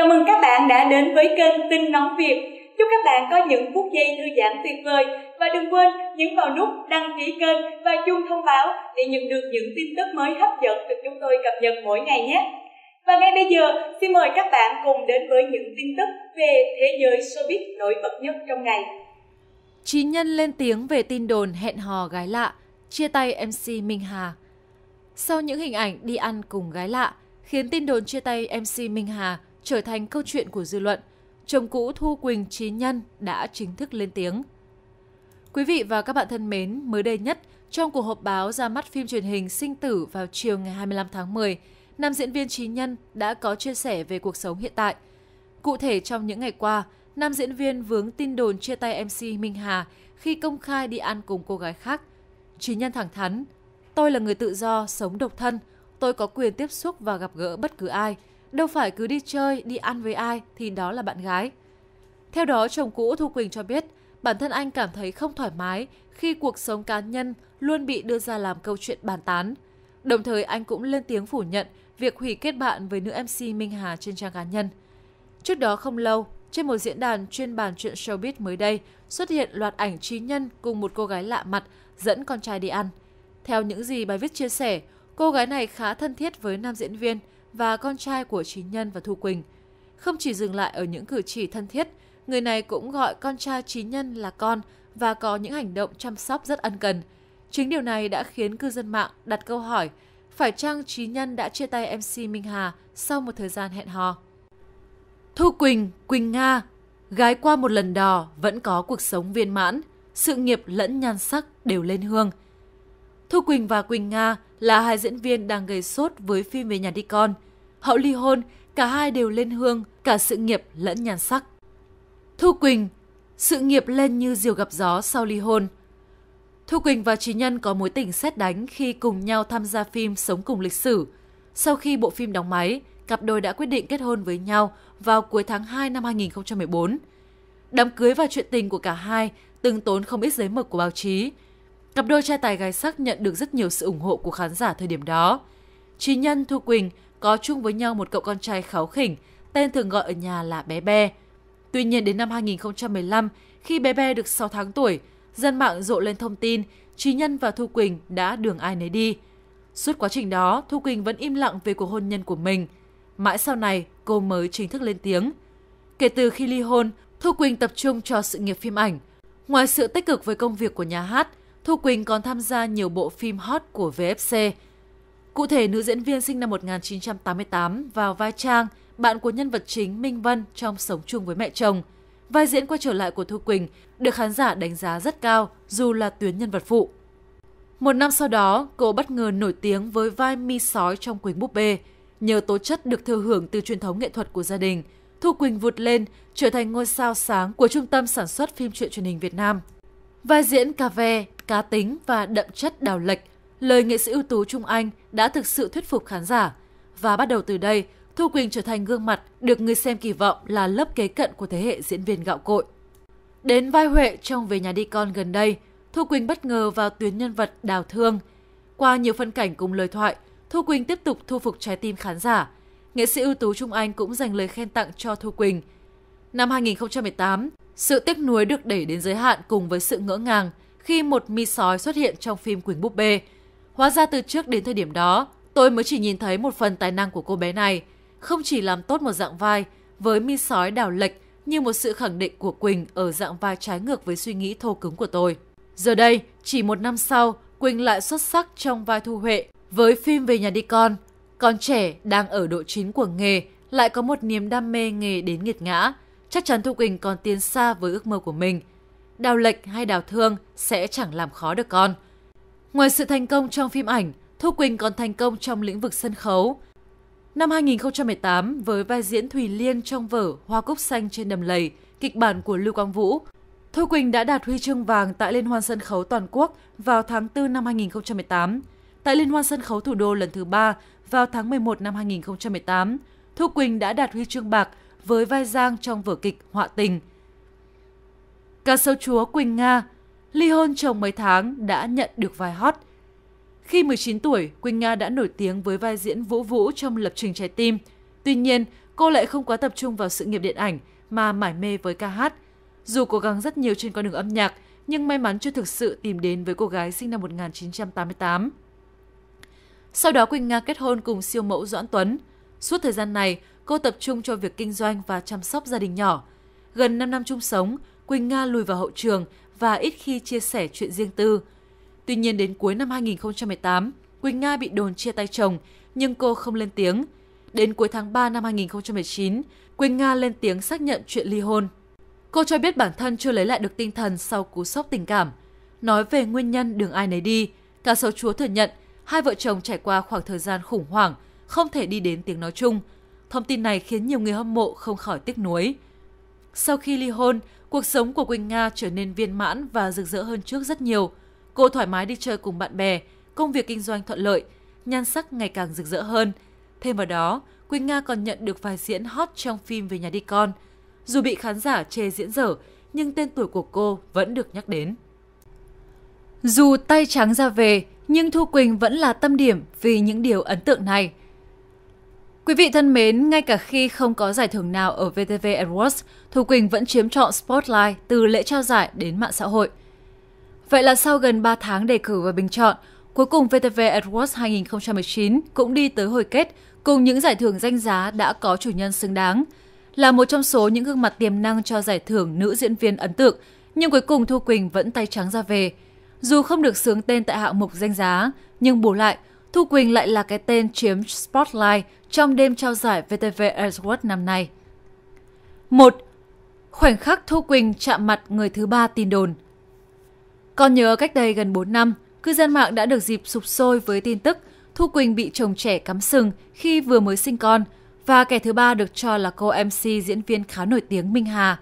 Chào mừng các bạn đã đến với kênh Tin Nóng Việt. Chúc các bạn có những phút giây thư giãn tuyệt vời và đừng quên nhấn vào nút đăng ký kênh và chuông thông báo để nhận được những tin tức mới hấp dẫn được chúng tôi cập nhật mỗi ngày nhé. Và ngay bây giờ, xin mời các bạn cùng đến với những tin tức về thế giới showbiz nổi bật nhất trong ngày. Trí Nhân lên tiếng về tin đồn hẹn hò gái lạ, chia tay MC Minh Hà. Sau những hình ảnh đi ăn cùng gái lạ, khiến tin đồn chia tay MC Minh Hà trở thành câu chuyện của dư luận, chồng cũ Thu Quỳnh Trí Nhân đã chính thức lên tiếng. Quý vị và các bạn thân mến, mới đây nhất, trong cuộc họp báo ra mắt phim truyền hình Sinh tử vào chiều ngày 25 tháng 10, nam diễn viên Trí Nhân đã có chia sẻ về cuộc sống hiện tại. Cụ thể trong những ngày qua, nam diễn viên vướng tin đồn chia tay MC Minh Hà khi công khai đi ăn cùng cô gái khác. Trí Nhân thẳng thắn, tôi là người tự do, sống độc thân, tôi có quyền tiếp xúc và gặp gỡ bất cứ ai, đâu phải cứ đi chơi, đi ăn với ai thì đó là bạn gái. Theo đó, chồng cũ Thu Quỳnh cho biết, bản thân anh cảm thấy không thoải mái khi cuộc sống cá nhân luôn bị đưa ra làm câu chuyện bàn tán. Đồng thời anh cũng lên tiếng phủ nhận việc hủy kết bạn với nữ MC Minh Hà trên trang cá nhân. Trước đó không lâu, trên một diễn đàn chuyên bàn chuyện showbiz mới đây, xuất hiện loạt ảnh trí nhân cùng một cô gái lạ mặt dẫn con trai đi ăn. Theo những gì bài viết chia sẻ, cô gái này khá thân thiết với nam diễn viên – và con trai của Trí Nhân và Thu Quỳnh. Không chỉ dừng lại ở những cử chỉ thân thiết, người này cũng gọi con trai Trí Nhân là con và có những hành động chăm sóc rất ân cần. Chính điều này đã khiến cư dân mạng đặt câu hỏi phải chăng Trí Nhân đã chia tay MC Minh Hà sau một thời gian hẹn hò? Thu Quỳnh, Quỳnh Nga, gái qua một lần đò vẫn có cuộc sống viên mãn, sự nghiệp lẫn nhan sắc đều lên hương. Thu Quỳnh và Quỳnh Nga là hai diễn viên đang gây sốt với phim về nhà đi con. Hậu ly hôn, cả hai đều lên hương, cả sự nghiệp lẫn nhan sắc. Thu Quỳnh, sự nghiệp lên như diều gặp gió sau ly hôn. Thu Quỳnh và Trí Nhân có mối tình xét đánh khi cùng nhau tham gia phim Sống cùng lịch sử. Sau khi bộ phim đóng máy, cặp đôi đã quyết định kết hôn với nhau vào cuối tháng 2 năm 2014. Đám cưới và chuyện tình của cả hai từng tốn không ít giấy mực của báo chí, Cặp đôi trai tài gái sắc nhận được rất nhiều sự ủng hộ của khán giả thời điểm đó. Trí Nhân, Thu Quỳnh có chung với nhau một cậu con trai kháu khỉnh, tên thường gọi ở nhà là Bé Be. Tuy nhiên đến năm 2015, khi Bé Be được 6 tháng tuổi, dân mạng rộ lên thông tin Trí Nhân và Thu Quỳnh đã đường ai nấy đi. Suốt quá trình đó, Thu Quỳnh vẫn im lặng về cuộc hôn nhân của mình. Mãi sau này, cô mới chính thức lên tiếng. Kể từ khi ly hôn, Thu Quỳnh tập trung cho sự nghiệp phim ảnh. Ngoài sự tích cực với công việc của nhà hát, Thu Quỳnh còn tham gia nhiều bộ phim hot của VFC. Cụ thể, nữ diễn viên sinh năm 1988 vào vai Trang, bạn của nhân vật chính Minh Vân trong Sống chung với mẹ chồng. Vai diễn quay trở lại của Thu Quỳnh được khán giả đánh giá rất cao dù là tuyến nhân vật phụ. Một năm sau đó, cô bất ngờ nổi tiếng với vai mi sói trong Quỳnh Búp Bê. Nhờ tố chất được thừa hưởng từ truyền thống nghệ thuật của gia đình, Thu Quỳnh vụt lên, trở thành ngôi sao sáng của Trung tâm Sản xuất Phim truyện truyền hình Việt Nam. Vai diễn cà ve cá tính và đậm chất đào lệch, lời nghệ sĩ ưu tú Trung Anh đã thực sự thuyết phục khán giả. Và bắt đầu từ đây, Thu Quỳnh trở thành gương mặt được người xem kỳ vọng là lớp kế cận của thế hệ diễn viên gạo cội. Đến vai Huệ trong Về nhà đi con gần đây, Thu Quỳnh bất ngờ vào tuyến nhân vật đào thương. Qua nhiều phân cảnh cùng lời thoại, Thu Quỳnh tiếp tục thu phục trái tim khán giả. Nghệ sĩ ưu tú Trung Anh cũng dành lời khen tặng cho Thu Quỳnh. Năm 2018, sự tiếc nuối được đẩy đến giới hạn cùng với sự ngỡ ngàng – khi một mi sói xuất hiện trong phim Quỳnh Búp Bê. Hóa ra từ trước đến thời điểm đó, tôi mới chỉ nhìn thấy một phần tài năng của cô bé này, không chỉ làm tốt một dạng vai với mi sói đảo lệch như một sự khẳng định của Quỳnh ở dạng vai trái ngược với suy nghĩ thô cứng của tôi. Giờ đây, chỉ một năm sau, Quỳnh lại xuất sắc trong vai Thu Huệ với phim Về nhà đi con. Con trẻ đang ở độ chín của nghề lại có một niềm đam mê nghề đến nghiệt ngã. Chắc chắn Thu Quỳnh còn tiến xa với ước mơ của mình – đào lệch hay đào thương sẽ chẳng làm khó được con. Ngoài sự thành công trong phim ảnh, Thu Quỳnh còn thành công trong lĩnh vực sân khấu. Năm 2018, với vai diễn Thùy Liên trong vở Hoa cúc xanh trên đầm lầy, kịch bản của Lưu Quang Vũ, Thu Quỳnh đã đạt huy chương vàng tại Liên hoan sân khấu toàn quốc vào tháng 4 năm 2018. Tại Liên hoan sân khấu thủ đô lần thứ 3 vào tháng 11 năm 2018, Thu Quỳnh đã đạt huy chương bạc với vai Giang trong vở kịch Họa tình – Cả sâu chúa Quỳnh Nga, ly hôn chồng mấy tháng đã nhận được vai hot. Khi 19 tuổi, Quỳnh Nga đã nổi tiếng với vai diễn Vũ Vũ trong Lập trình trái tim. Tuy nhiên, cô lại không quá tập trung vào sự nghiệp điện ảnh mà mải mê với ca hát. Dù cố gắng rất nhiều trên con đường âm nhạc, nhưng may mắn chưa thực sự tìm đến với cô gái sinh năm 1988. Sau đó Quỳnh Nga kết hôn cùng siêu mẫu Doãn Tuấn. Suốt thời gian này, cô tập trung cho việc kinh doanh và chăm sóc gia đình nhỏ. Gần 5 năm chung sống, Quỳnh Nga lùi vào hậu trường và ít khi chia sẻ chuyện riêng tư. Tuy nhiên đến cuối năm 2018, Quỳnh Nga bị đồn chia tay chồng, nhưng cô không lên tiếng. Đến cuối tháng 3 năm 2019, Quỳnh Nga lên tiếng xác nhận chuyện ly hôn. Cô cho biết bản thân chưa lấy lại được tinh thần sau cú sốc tình cảm. Nói về nguyên nhân đường ai nấy đi, cả sáu chúa thừa nhận hai vợ chồng trải qua khoảng thời gian khủng hoảng, không thể đi đến tiếng nói chung. Thông tin này khiến nhiều người hâm mộ không khỏi tiếc nuối. Sau khi ly hôn, cuộc sống của Quỳnh Nga trở nên viên mãn và rực rỡ hơn trước rất nhiều. Cô thoải mái đi chơi cùng bạn bè, công việc kinh doanh thuận lợi, nhan sắc ngày càng rực rỡ hơn. Thêm vào đó, Quỳnh Nga còn nhận được vai diễn hot trong phim Về nhà đi con. Dù bị khán giả chê diễn dở, nhưng tên tuổi của cô vẫn được nhắc đến. Dù tay trắng ra về, nhưng Thu Quỳnh vẫn là tâm điểm vì những điều ấn tượng này. Quý vị thân mến, ngay cả khi không có giải thưởng nào ở VTV Awards, Thu Quỳnh vẫn chiếm trọn spotlight từ lễ trao giải đến mạng xã hội. Vậy là sau gần 3 tháng đề cử và bình chọn, cuối cùng VTV Awards 2019 cũng đi tới hồi kết cùng những giải thưởng danh giá đã có chủ nhân xứng đáng. Là một trong số những gương mặt tiềm năng cho giải thưởng nữ diễn viên ấn tượng, nhưng cuối cùng Thu Quỳnh vẫn tay trắng ra về. Dù không được sướng tên tại hạng mục danh giá, nhưng bù lại, Thu Quỳnh lại là cái tên chiếm spotlight trong đêm trao giải VTV Awards năm nay. 1. Khoảnh khắc Thu Quỳnh chạm mặt người thứ ba tin đồn Còn nhớ cách đây gần 4 năm, cư dân mạng đã được dịp sụp sôi với tin tức Thu Quỳnh bị chồng trẻ cắm sừng khi vừa mới sinh con và kẻ thứ ba được cho là cô MC diễn viên khá nổi tiếng Minh Hà.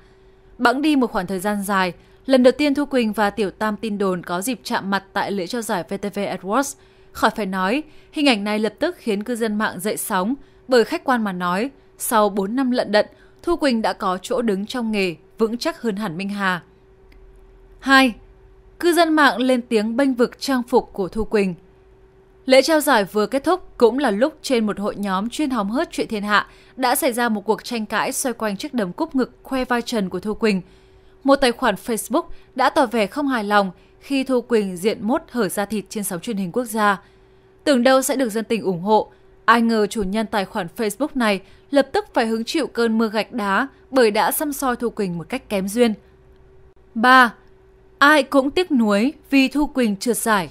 Bẵng đi một khoảng thời gian dài, lần đầu tiên Thu Quỳnh và Tiểu Tam tin đồn có dịp chạm mặt tại lễ trao giải VTV Awards – Khỏi phải nói, hình ảnh này lập tức khiến cư dân mạng dậy sóng, bởi khách quan mà nói, sau 4 năm lận đận, Thu Quỳnh đã có chỗ đứng trong nghề vững chắc hơn hẳn Minh Hà. 2. Cư dân mạng lên tiếng bênh vực trang phục của Thu Quỳnh. Lễ trao giải vừa kết thúc cũng là lúc trên một hội nhóm chuyên hóng hớt chuyện thiên hạ đã xảy ra một cuộc tranh cãi xoay quanh chiếc đầm cúp ngực khoe vai trần của Thu Quỳnh. Một tài khoản Facebook đã tỏ vẻ không hài lòng khi Thu Quỳnh diện mốt hở ra thịt trên sóng truyền hình quốc gia. Tưởng đâu sẽ được dân tình ủng hộ, ai ngờ chủ nhân tài khoản Facebook này lập tức phải hứng chịu cơn mưa gạch đá bởi đã xăm soi Thu Quỳnh một cách kém duyên. 3. Ai cũng tiếc nuối vì Thu Quỳnh trượt giải.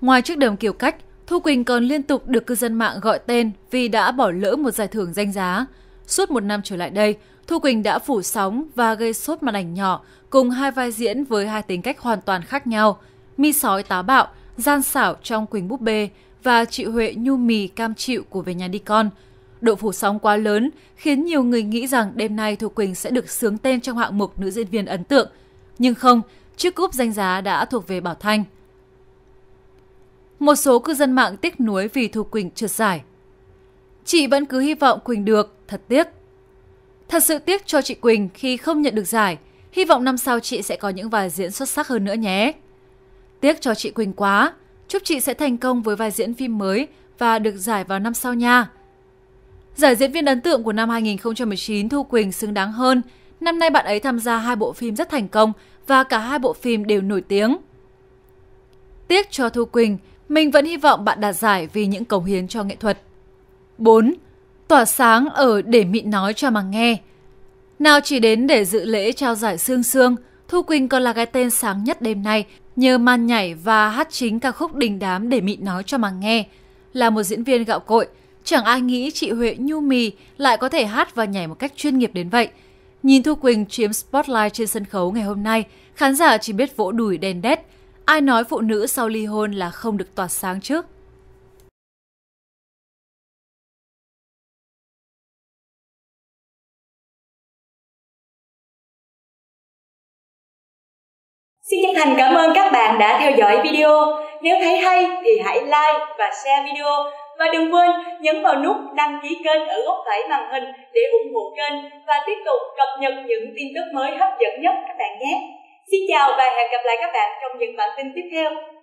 Ngoài chiếc đầm kiểu cách, Thu Quỳnh còn liên tục được cư dân mạng gọi tên vì đã bỏ lỡ một giải thưởng danh giá – Suốt một năm trở lại đây, Thu Quỳnh đã phủ sóng và gây sốt màn ảnh nhỏ cùng hai vai diễn với hai tính cách hoàn toàn khác nhau. Mi sói táo bạo, gian xảo trong Quỳnh búp bê và chị Huệ nhu mì cam chịu của Về nhà đi con. Độ phủ sóng quá lớn khiến nhiều người nghĩ rằng đêm nay Thu Quỳnh sẽ được sướng tên trong hạng mục nữ diễn viên ấn tượng. Nhưng không, chiếc cúp danh giá đã thuộc về Bảo Thanh. Một số cư dân mạng tiếc nuối vì Thu Quỳnh trượt giải Chị vẫn cứ hy vọng Quỳnh được, thật tiếc. Thật sự tiếc cho chị Quỳnh khi không nhận được giải, hy vọng năm sau chị sẽ có những vai diễn xuất sắc hơn nữa nhé. Tiếc cho chị Quỳnh quá, chúc chị sẽ thành công với vai diễn phim mới và được giải vào năm sau nha. Giải diễn viên ấn tượng của năm 2019 Thu Quỳnh xứng đáng hơn. Năm nay bạn ấy tham gia hai bộ phim rất thành công và cả hai bộ phim đều nổi tiếng. Tiếc cho Thu Quỳnh, mình vẫn hy vọng bạn đạt giải vì những cống hiến cho nghệ thuật. 4. Tỏa sáng ở để mịn nói cho mà nghe. Nào chỉ đến để dự lễ trao giải Sương Sương, Thu Quỳnh còn là cái tên sáng nhất đêm nay nhờ man nhảy và hát chính ca khúc đình đám để mịn nói cho mà nghe. Là một diễn viên gạo cội, chẳng ai nghĩ chị Huệ Nhu Mì lại có thể hát và nhảy một cách chuyên nghiệp đến vậy. Nhìn Thu Quỳnh chiếm spotlight trên sân khấu ngày hôm nay, khán giả chỉ biết vỗ đùi đèn đét. Ai nói phụ nữ sau ly hôn là không được tỏa sáng trước. Xin chân thành cảm ơn các bạn đã theo dõi video. Nếu thấy hay thì hãy like và share video. Và đừng quên nhấn vào nút đăng ký kênh ở góc phải màn hình để ủng hộ kênh và tiếp tục cập nhật những tin tức mới hấp dẫn nhất các bạn nhé. Xin chào và hẹn gặp lại các bạn trong những bản tin tiếp theo.